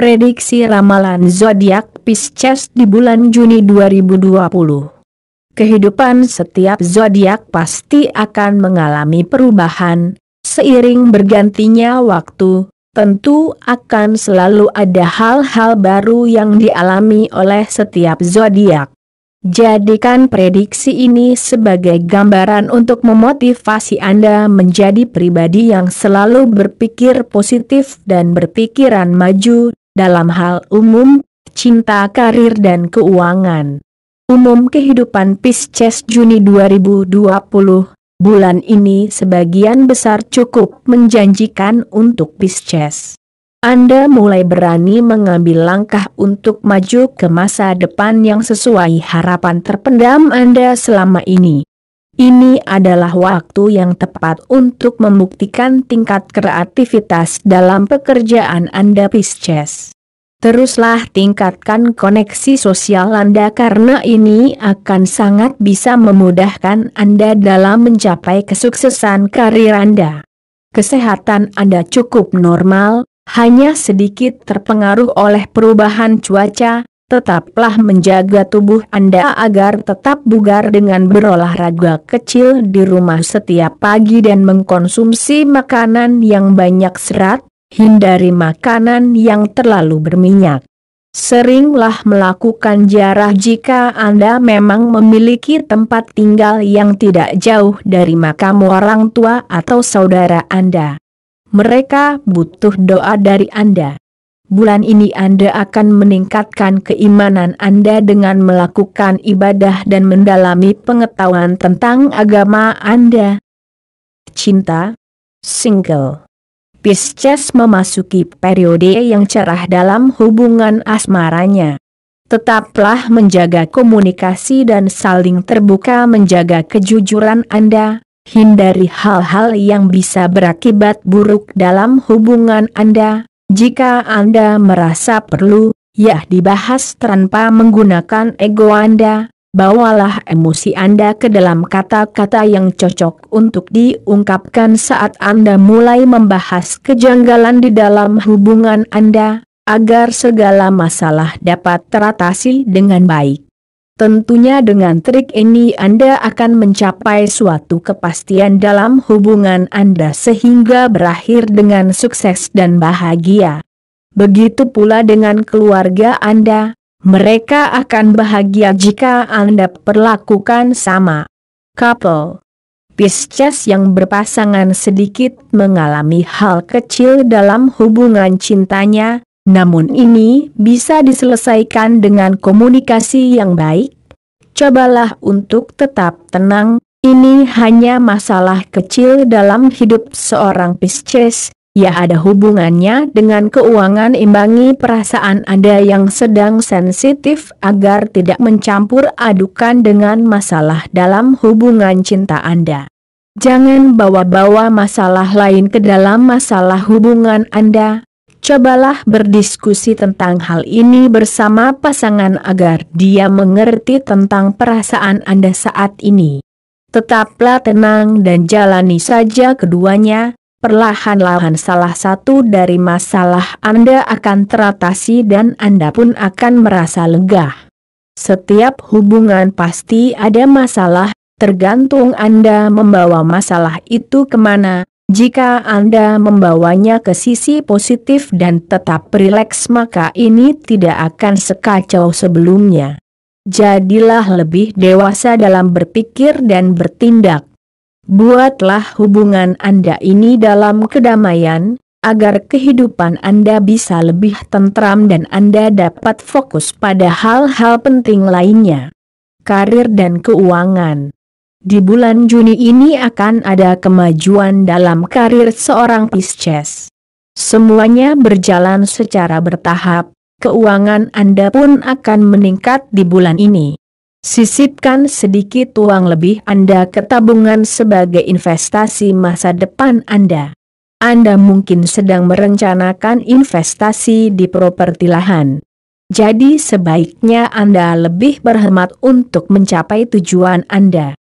Prediksi ramalan zodiak Pisces di bulan Juni 2020. Kehidupan setiap zodiak pasti akan mengalami perubahan seiring bergantinya waktu. Tentu akan selalu ada hal-hal baru yang dialami oleh setiap zodiak. Jadikan prediksi ini sebagai gambaran untuk memotivasi Anda menjadi pribadi yang selalu berpikir positif dan berpikiran maju dalam hal umum, cinta karir dan keuangan. Umum kehidupan Pisces Juni 2020, bulan ini sebagian besar cukup menjanjikan untuk Pisces. Anda mulai berani mengambil langkah untuk maju ke masa depan yang sesuai harapan terpendam Anda selama ini. Ini adalah waktu yang tepat untuk membuktikan tingkat kreativitas dalam pekerjaan Anda Pisces. Teruslah tingkatkan koneksi sosial Anda karena ini akan sangat bisa memudahkan Anda dalam mencapai kesuksesan karir Anda. Kesehatan Anda cukup normal, hanya sedikit terpengaruh oleh perubahan cuaca, Tetaplah menjaga tubuh Anda agar tetap bugar dengan berolahraga kecil di rumah setiap pagi dan mengkonsumsi makanan yang banyak serat, hindari makanan yang terlalu berminyak. Seringlah melakukan jarah jika Anda memang memiliki tempat tinggal yang tidak jauh dari makam orang tua atau saudara Anda. Mereka butuh doa dari Anda. Bulan ini Anda akan meningkatkan keimanan Anda dengan melakukan ibadah dan mendalami pengetahuan tentang agama Anda. Cinta Single Pisces memasuki periode yang cerah dalam hubungan asmaranya. Tetaplah menjaga komunikasi dan saling terbuka menjaga kejujuran Anda, hindari hal-hal yang bisa berakibat buruk dalam hubungan Anda jika Anda merasa perlu, ya dibahas tanpa menggunakan ego Anda, bawalah emosi Anda ke dalam kata-kata yang cocok untuk diungkapkan saat Anda mulai membahas kejanggalan di dalam hubungan Anda, agar segala masalah dapat teratasi dengan baik. Tentunya dengan trik ini Anda akan mencapai suatu kepastian dalam hubungan Anda sehingga berakhir dengan sukses dan bahagia. Begitu pula dengan keluarga Anda, mereka akan bahagia jika Anda perlakukan sama. Couple Pisces yang berpasangan sedikit mengalami hal kecil dalam hubungan cintanya, namun ini bisa diselesaikan dengan komunikasi yang baik. Cobalah untuk tetap tenang, ini hanya masalah kecil dalam hidup seorang Pisces, ya ada hubungannya dengan keuangan imbangi perasaan Anda yang sedang sensitif agar tidak mencampur adukan dengan masalah dalam hubungan cinta Anda. Jangan bawa-bawa masalah lain ke dalam masalah hubungan Anda, Cobalah berdiskusi tentang hal ini bersama pasangan agar dia mengerti tentang perasaan Anda saat ini. Tetaplah tenang dan jalani saja keduanya, perlahan-lahan salah satu dari masalah Anda akan teratasi dan Anda pun akan merasa lega. Setiap hubungan pasti ada masalah, tergantung Anda membawa masalah itu kemana, jika Anda membawanya ke sisi positif dan tetap rileks maka ini tidak akan sekacau sebelumnya. Jadilah lebih dewasa dalam berpikir dan bertindak. Buatlah hubungan Anda ini dalam kedamaian, agar kehidupan Anda bisa lebih tentram dan Anda dapat fokus pada hal-hal penting lainnya. Karir dan keuangan di bulan Juni ini akan ada kemajuan dalam karir seorang Pisces. Semuanya berjalan secara bertahap, keuangan Anda pun akan meningkat di bulan ini. Sisipkan sedikit uang lebih Anda ke tabungan sebagai investasi masa depan Anda. Anda mungkin sedang merencanakan investasi di properti lahan. Jadi sebaiknya Anda lebih berhemat untuk mencapai tujuan Anda.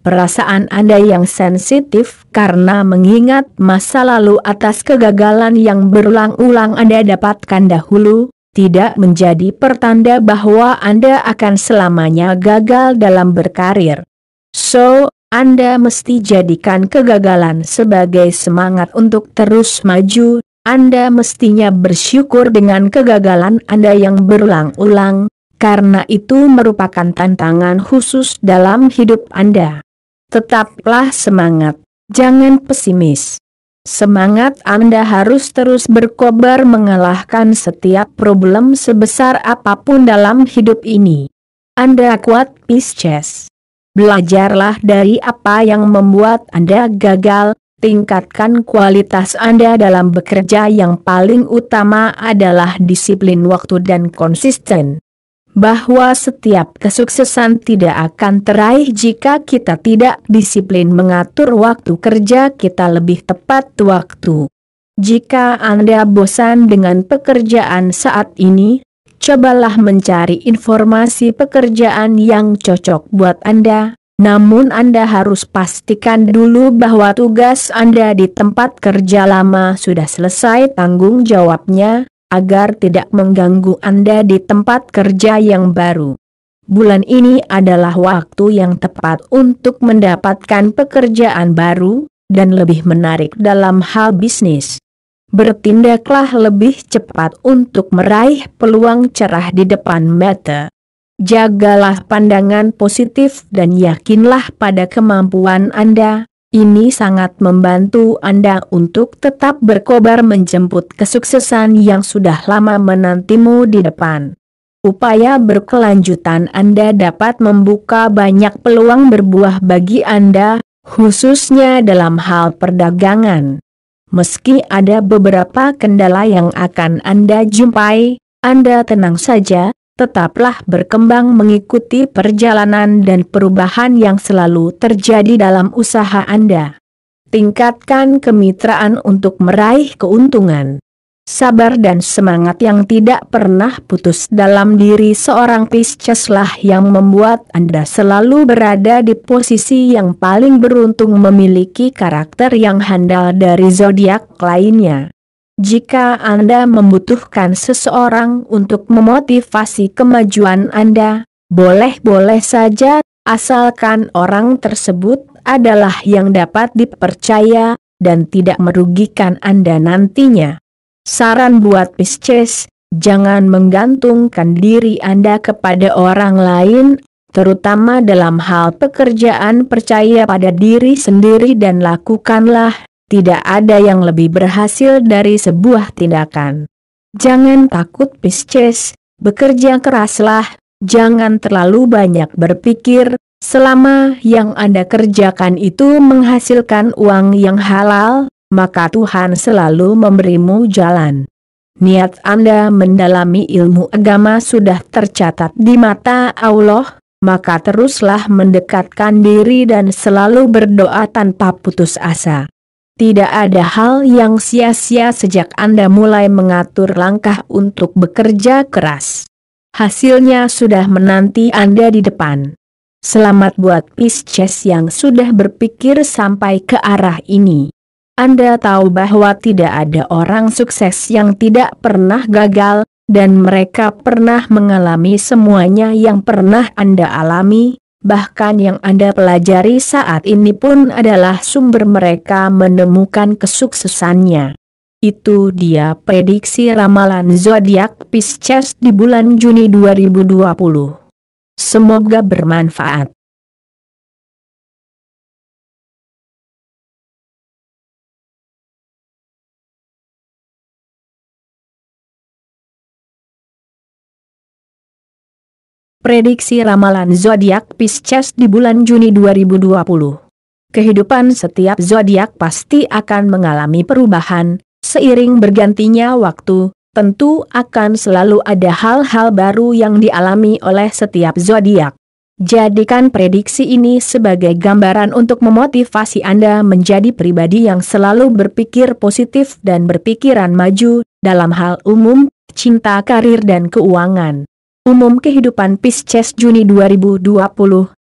Perasaan Anda yang sensitif karena mengingat masa lalu atas kegagalan yang berulang-ulang Anda dapatkan dahulu, tidak menjadi pertanda bahwa Anda akan selamanya gagal dalam berkarir. So, Anda mesti jadikan kegagalan sebagai semangat untuk terus maju, Anda mestinya bersyukur dengan kegagalan Anda yang berulang-ulang, karena itu merupakan tantangan khusus dalam hidup Anda. Tetaplah semangat. Jangan pesimis. Semangat Anda harus terus berkobar mengalahkan setiap problem sebesar apapun dalam hidup ini. Anda kuat Pisces. Belajarlah dari apa yang membuat Anda gagal, tingkatkan kualitas Anda dalam bekerja yang paling utama adalah disiplin waktu dan konsisten bahwa setiap kesuksesan tidak akan teraih jika kita tidak disiplin mengatur waktu kerja kita lebih tepat waktu. Jika Anda bosan dengan pekerjaan saat ini, cobalah mencari informasi pekerjaan yang cocok buat Anda. Namun Anda harus pastikan dulu bahwa tugas Anda di tempat kerja lama sudah selesai tanggung jawabnya, agar tidak mengganggu Anda di tempat kerja yang baru. Bulan ini adalah waktu yang tepat untuk mendapatkan pekerjaan baru, dan lebih menarik dalam hal bisnis. Bertindaklah lebih cepat untuk meraih peluang cerah di depan mata. Jagalah pandangan positif dan yakinlah pada kemampuan Anda, ini sangat membantu Anda untuk tetap berkobar menjemput kesuksesan yang sudah lama menantimu di depan. Upaya berkelanjutan Anda dapat membuka banyak peluang berbuah bagi Anda, khususnya dalam hal perdagangan. Meski ada beberapa kendala yang akan Anda jumpai, Anda tenang saja, tetaplah berkembang mengikuti perjalanan dan perubahan yang selalu terjadi dalam usaha Anda. Tingkatkan kemitraan untuk meraih keuntungan. Sabar dan semangat yang tidak pernah putus dalam diri seorang Pisceslah yang membuat Anda selalu berada di posisi yang paling beruntung memiliki karakter yang handal dari zodiak lainnya. Jika Anda membutuhkan seseorang untuk memotivasi kemajuan Anda, boleh-boleh saja, asalkan orang tersebut adalah yang dapat dipercaya, dan tidak merugikan Anda nantinya. Saran buat Pisces, jangan menggantungkan diri Anda kepada orang lain, terutama dalam hal pekerjaan percaya pada diri sendiri dan lakukanlah tidak ada yang lebih berhasil dari sebuah tindakan. Jangan takut Pisces, bekerja keraslah, jangan terlalu banyak berpikir, selama yang Anda kerjakan itu menghasilkan uang yang halal, maka Tuhan selalu memberimu jalan. Niat Anda mendalami ilmu agama sudah tercatat di mata Allah, maka teruslah mendekatkan diri dan selalu berdoa tanpa putus asa. Tidak ada hal yang sia-sia sejak Anda mulai mengatur langkah untuk bekerja keras. Hasilnya sudah menanti Anda di depan. Selamat buat Pisces yang sudah berpikir sampai ke arah ini. Anda tahu bahwa tidak ada orang sukses yang tidak pernah gagal, dan mereka pernah mengalami semuanya yang pernah Anda alami, Bahkan yang Anda pelajari saat ini pun adalah sumber mereka menemukan kesuksesannya. Itu dia prediksi ramalan zodiak Pisces di bulan Juni 2020. Semoga bermanfaat. Prediksi ramalan zodiak Pisces di bulan Juni 2020. Kehidupan setiap zodiak pasti akan mengalami perubahan, seiring bergantinya waktu, tentu akan selalu ada hal-hal baru yang dialami oleh setiap zodiak. Jadikan prediksi ini sebagai gambaran untuk memotivasi Anda menjadi pribadi yang selalu berpikir positif dan berpikiran maju, dalam hal umum, cinta karir dan keuangan. Umum Kehidupan Pisces Juni 2020,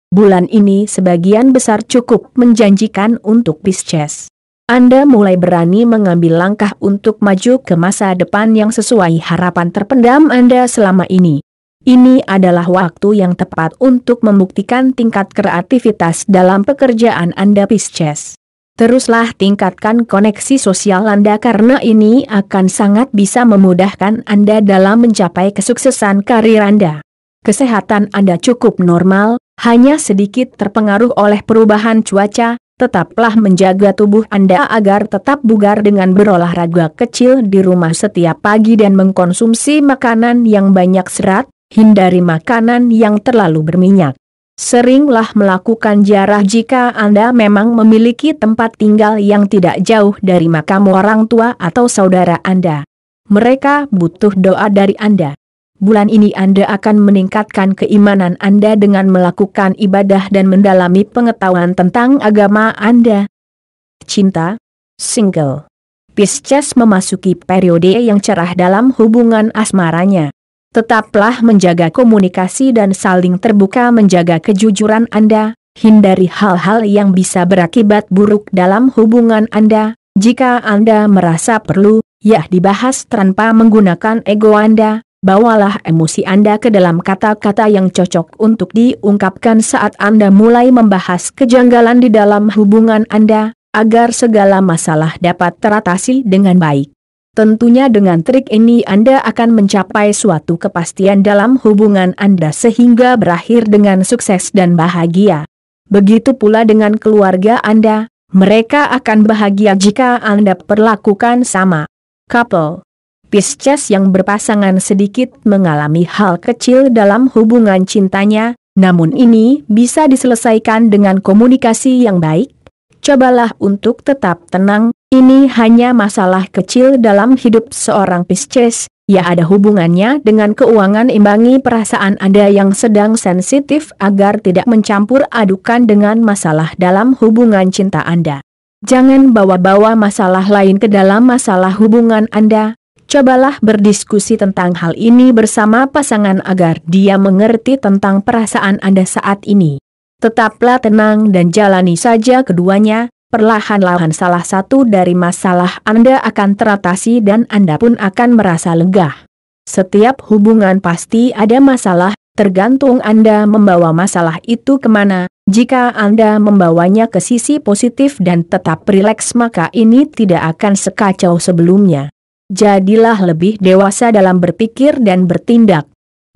bulan ini sebagian besar cukup menjanjikan untuk Pisces. Anda mulai berani mengambil langkah untuk maju ke masa depan yang sesuai harapan terpendam Anda selama ini. Ini adalah waktu yang tepat untuk membuktikan tingkat kreativitas dalam pekerjaan Anda Pisces. Teruslah tingkatkan koneksi sosial Anda karena ini akan sangat bisa memudahkan Anda dalam mencapai kesuksesan karir Anda. Kesehatan Anda cukup normal, hanya sedikit terpengaruh oleh perubahan cuaca, tetaplah menjaga tubuh Anda agar tetap bugar dengan berolahraga kecil di rumah setiap pagi dan mengkonsumsi makanan yang banyak serat, hindari makanan yang terlalu berminyak. Seringlah melakukan ziarah jika Anda memang memiliki tempat tinggal yang tidak jauh dari makam orang tua atau saudara Anda. Mereka butuh doa dari Anda. Bulan ini Anda akan meningkatkan keimanan Anda dengan melakukan ibadah dan mendalami pengetahuan tentang agama Anda. Cinta, single. Pisces memasuki periode yang cerah dalam hubungan asmaranya. Tetaplah menjaga komunikasi dan saling terbuka menjaga kejujuran Anda, hindari hal-hal yang bisa berakibat buruk dalam hubungan Anda, jika Anda merasa perlu, ya dibahas tanpa menggunakan ego Anda, bawalah emosi Anda ke dalam kata-kata yang cocok untuk diungkapkan saat Anda mulai membahas kejanggalan di dalam hubungan Anda, agar segala masalah dapat teratasi dengan baik. Tentunya dengan trik ini Anda akan mencapai suatu kepastian dalam hubungan Anda sehingga berakhir dengan sukses dan bahagia. Begitu pula dengan keluarga Anda, mereka akan bahagia jika Anda perlakukan sama. Couple Pisces yang berpasangan sedikit mengalami hal kecil dalam hubungan cintanya, namun ini bisa diselesaikan dengan komunikasi yang baik. Cobalah untuk tetap tenang, ini hanya masalah kecil dalam hidup seorang Pisces, ya ada hubungannya dengan keuangan imbangi perasaan Anda yang sedang sensitif agar tidak mencampur adukan dengan masalah dalam hubungan cinta Anda. Jangan bawa-bawa masalah lain ke dalam masalah hubungan Anda, cobalah berdiskusi tentang hal ini bersama pasangan agar dia mengerti tentang perasaan Anda saat ini. Tetaplah tenang dan jalani saja keduanya, Perlahan-lahan salah satu dari masalah Anda akan teratasi dan Anda pun akan merasa lega. Setiap hubungan pasti ada masalah, tergantung Anda membawa masalah itu kemana. Jika Anda membawanya ke sisi positif dan tetap rileks maka ini tidak akan sekacau sebelumnya. Jadilah lebih dewasa dalam berpikir dan bertindak.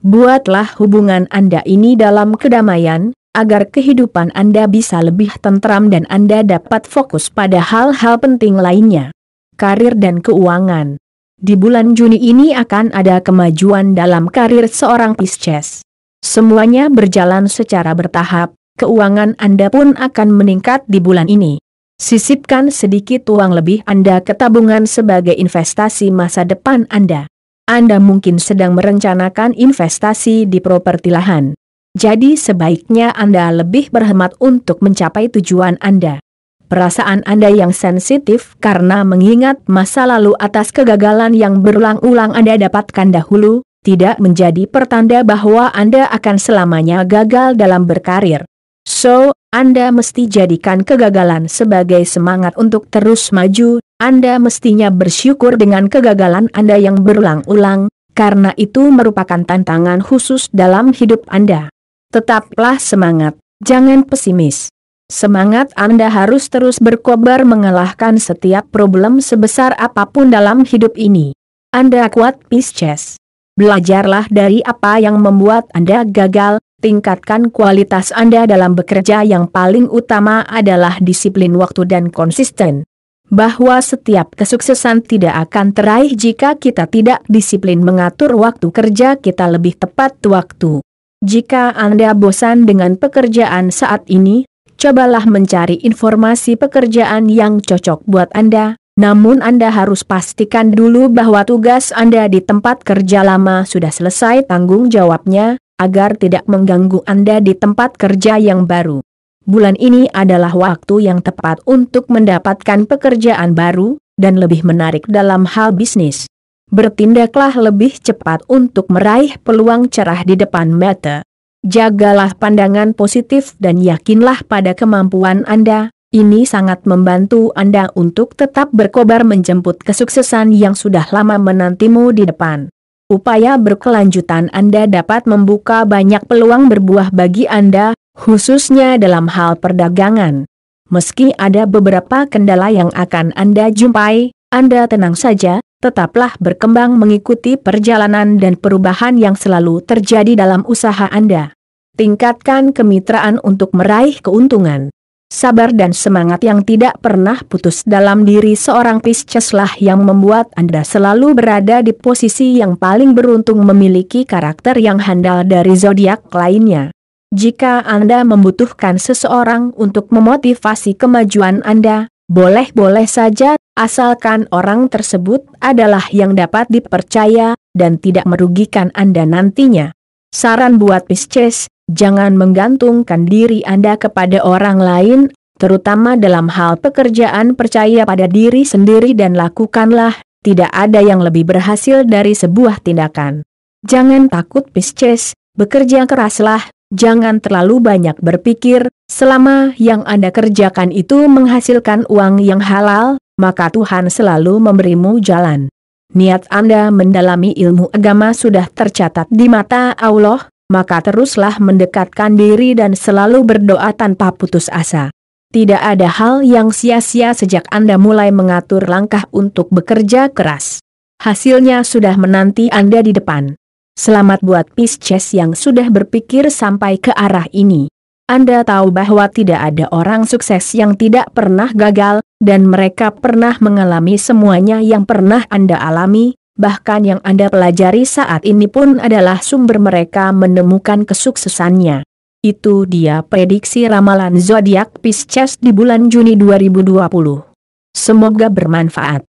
Buatlah hubungan Anda ini dalam kedamaian, agar kehidupan Anda bisa lebih tentram dan Anda dapat fokus pada hal-hal penting lainnya. Karir dan keuangan. Di bulan Juni ini akan ada kemajuan dalam karir seorang Pisces. Semuanya berjalan secara bertahap, keuangan Anda pun akan meningkat di bulan ini. Sisipkan sedikit uang lebih Anda ke tabungan sebagai investasi masa depan Anda. Anda mungkin sedang merencanakan investasi di properti lahan jadi sebaiknya Anda lebih berhemat untuk mencapai tujuan Anda. Perasaan Anda yang sensitif karena mengingat masa lalu atas kegagalan yang berulang-ulang Anda dapatkan dahulu, tidak menjadi pertanda bahwa Anda akan selamanya gagal dalam berkarir. So, Anda mesti jadikan kegagalan sebagai semangat untuk terus maju, Anda mestinya bersyukur dengan kegagalan Anda yang berulang-ulang, karena itu merupakan tantangan khusus dalam hidup Anda. Tetaplah semangat, jangan pesimis. Semangat Anda harus terus berkobar mengalahkan setiap problem sebesar apapun dalam hidup ini. Anda kuat Pisces. Belajarlah dari apa yang membuat Anda gagal, tingkatkan kualitas Anda dalam bekerja yang paling utama adalah disiplin waktu dan konsisten. Bahwa setiap kesuksesan tidak akan teraih jika kita tidak disiplin mengatur waktu kerja kita lebih tepat waktu. Jika Anda bosan dengan pekerjaan saat ini, cobalah mencari informasi pekerjaan yang cocok buat Anda, namun Anda harus pastikan dulu bahwa tugas Anda di tempat kerja lama sudah selesai tanggung jawabnya, agar tidak mengganggu Anda di tempat kerja yang baru. Bulan ini adalah waktu yang tepat untuk mendapatkan pekerjaan baru, dan lebih menarik dalam hal bisnis bertindaklah lebih cepat untuk meraih peluang cerah di depan mata. Jagalah pandangan positif dan yakinlah pada kemampuan Anda, ini sangat membantu Anda untuk tetap berkobar menjemput kesuksesan yang sudah lama menantimu di depan. Upaya berkelanjutan Anda dapat membuka banyak peluang berbuah bagi Anda, khususnya dalam hal perdagangan. Meski ada beberapa kendala yang akan Anda jumpai, Anda tenang saja, tetaplah berkembang mengikuti perjalanan dan perubahan yang selalu terjadi dalam usaha Anda. Tingkatkan kemitraan untuk meraih keuntungan. Sabar dan semangat yang tidak pernah putus dalam diri seorang Pisceslah yang membuat Anda selalu berada di posisi yang paling beruntung memiliki karakter yang handal dari zodiak lainnya. Jika Anda membutuhkan seseorang untuk memotivasi kemajuan Anda, boleh-boleh saja, asalkan orang tersebut adalah yang dapat dipercaya, dan tidak merugikan Anda nantinya. Saran buat Pisces, jangan menggantungkan diri Anda kepada orang lain, terutama dalam hal pekerjaan percaya pada diri sendiri dan lakukanlah, tidak ada yang lebih berhasil dari sebuah tindakan. Jangan takut Pisces, bekerja keraslah, jangan terlalu banyak berpikir, selama yang Anda kerjakan itu menghasilkan uang yang halal, maka Tuhan selalu memberimu jalan. Niat Anda mendalami ilmu agama sudah tercatat di mata Allah, maka teruslah mendekatkan diri dan selalu berdoa tanpa putus asa. Tidak ada hal yang sia-sia sejak Anda mulai mengatur langkah untuk bekerja keras. Hasilnya sudah menanti Anda di depan. Selamat buat Pisces yang sudah berpikir sampai ke arah ini. Anda tahu bahwa tidak ada orang sukses yang tidak pernah gagal, dan mereka pernah mengalami semuanya yang pernah Anda alami, bahkan yang Anda pelajari saat ini pun adalah sumber mereka menemukan kesuksesannya. Itu dia prediksi ramalan zodiak Pisces di bulan Juni 2020. Semoga bermanfaat.